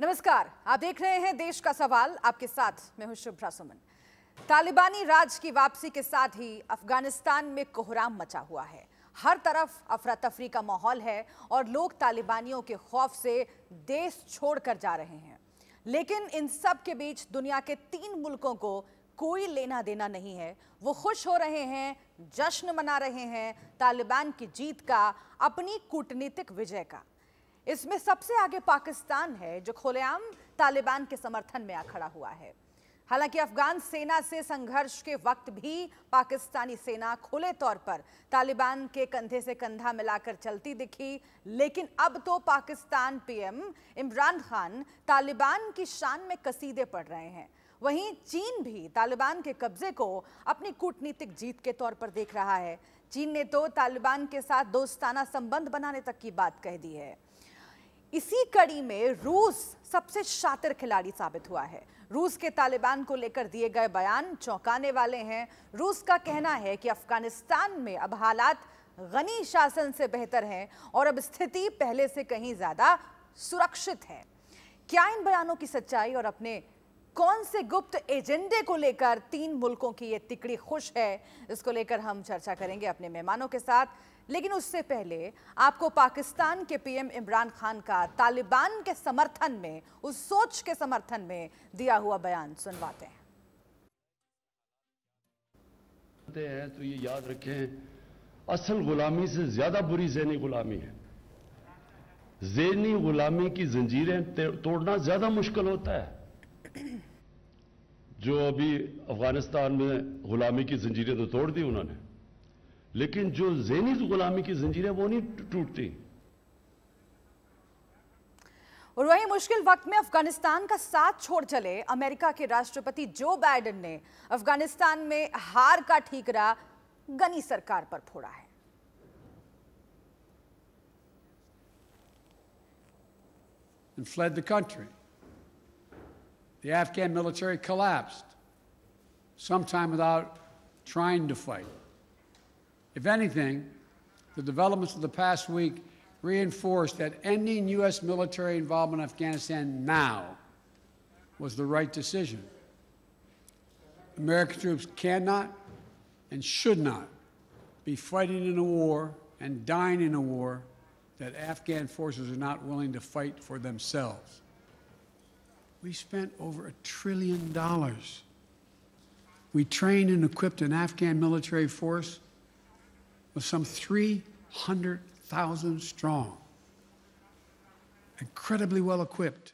नमस्कार आप देख रहे हैं देश का सवाल आपके साथ मैं हूं शुभ्रा सुमन तालिबानी राज की वापसी के साथ ही अफगानिस्तान में कोहराम मचा हुआ है हर तरफ अफरा तफरी का माहौल है और लोग तालिबानियों के खौफ से देश छोड़कर जा रहे हैं लेकिन इन सब के बीच दुनिया के तीन मुल्कों को कोई लेना देना नहीं है वो खुश हो रहे हैं जश्न मना रहे हैं तालिबान की जीत का अपनी कूटनीतिक विजय का इसमें सबसे आगे पाकिस्तान है जो खुलेआम तालिबान के समर्थन में आ खड़ा हुआ है हालांकि अफगान सेना से संघर्ष के वक्त भी पाकिस्तानी सेना खुले तौर पर तालिबान के कंधे से कंधा मिलाकर चलती दिखी लेकिन अब तो पाकिस्तान पीएम इमरान खान तालिबान की शान में कसीदे पड़ रहे हैं वहीं चीन भी तालिबान के कब्जे को अपनी कूटनीतिक जीत के तौर पर देख रहा है चीन ने तो तालिबान के साथ दोस्ताना संबंध बनाने तक की बात कह दी है इसी कड़ी में रूस सबसे शातिर खिलाड़ी साबित हुआ है रूस के तालिबान को लेकर दिए गए बयान चौंकाने वाले हैं रूस का कहना है कि अफगानिस्तान में अब हालात गनी शासन से बेहतर हैं और अब स्थिति पहले से कहीं ज़्यादा सुरक्षित है क्या इन बयानों की सच्चाई और अपने कौन से गुप्त एजेंडे को लेकर तीन मुल्कों की ये तिकड़ी खुश है इसको लेकर हम चर्चा करेंगे अपने मेहमानों के साथ लेकिन उससे पहले आपको पाकिस्तान के पीएम इमरान खान का तालिबान के समर्थन में उस सोच के समर्थन में दिया हुआ बयान सुनवाते हैं हैं तो ये याद रखें असल गुलामी से ज्यादा बुरी जैनी गुलामी है जैनी गुलामी की जंजीरें तोड़ना ज्यादा मुश्किल होता है जो अभी अफगानिस्तान में गुलामी की जंजीरें तो तोड़ दी उन्होंने लेकिन जो जेनी गुलामी की जंजीर है वो नहीं टूटती और वही मुश्किल वक्त में अफगानिस्तान का साथ छोड़ चले अमेरिका के राष्ट्रपति जो बाइडन ने अफगानिस्तान में हार का ठीकरा गनी सरकार पर फोड़ा है and fled the country. The Afghan military collapsed, sometime without trying to fight. If anything, the developments of the past week reinforced that ending U.S. military involvement in Afghanistan now was the right decision. American troops cannot and should not be fighting in a war and dying in a war that Afghan forces are not willing to fight for themselves. We spent over a trillion dollars. We trained and equipped an Afghan military force some 300,000 strong, incredibly well equipped,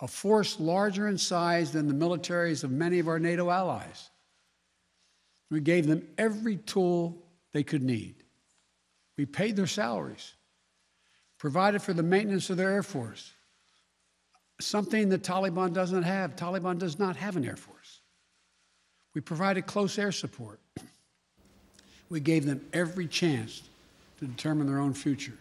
a force larger in size than the militaries of many of our NATO allies. We gave them every tool they could need. We paid their salaries, provided for the maintenance of their Air Force, something the Taliban doesn't have. Taliban does not have an Air Force. We provided close air support. We gave them every chance to determine their own future.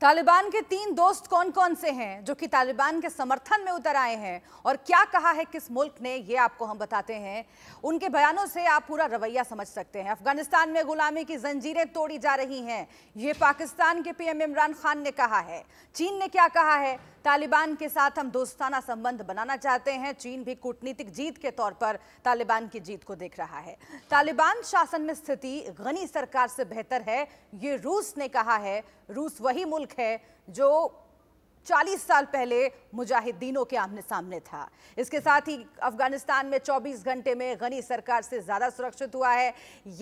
Taliban के तीन दोस्त कौन कौन से हैं जो कि तालिबान के समर्थन में उतर आए हैं और क्या कहा है किस मुल्क ने ये आपको हम बताते हैं उनके बयानों से आप पूरा रवैया समझ सकते हैं अफगानिस्तान में गुलामी की जंजीरें तोड़ी जा रही हैं ये पाकिस्तान के पीएम इमरान खान ने कहा है चीन ने क्या कहा है तालिबान के साथ हम दोस्ताना संबंध बनाना चाहते हैं चीन भी कूटनीतिक जीत के तौर पर तालिबान की जीत को देख रहा है तालिबान शासन में स्थिति गनी सरकार से बेहतर है ये रूस ने कहा है रूस वही मुल्क मुल्क है जो 40 साल पहले मुजाहिदीनों के आमने सामने था इसके साथ ही अफगानिस्तान में 24 घंटे में गनी सरकार से ज़्यादा सुरक्षित हुआ है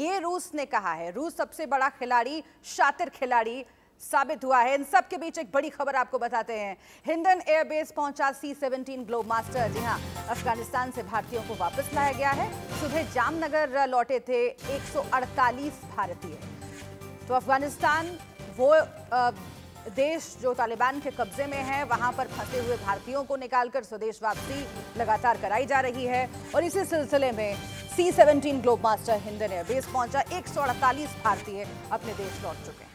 ये रूस ने कहा है रूस सबसे बड़ा खिलाड़ी शातिर खिलाड़ी साबित हुआ है इन सब के बीच एक बड़ी खबर आपको बताते हैं हिंडन एयरबेस पहुंचा सी सेवनटीन ग्लोब मास्टर जी हाँ अफगानिस्तान से भारतीयों को वापस लाया गया है सुबह जामनगर लौटे थे एक भारतीय तो अफगानिस्तान वो आ, देश जो तालिबान के कब्जे में है वहां पर फंसे हुए भारतीयों को निकालकर स्वदेश वापसी लगातार कराई जा रही है और इसी सिलसिले में C seventeen Globemaster Hindon airbase पहुंचा एक भारतीय अपने देश लौट चुके हैं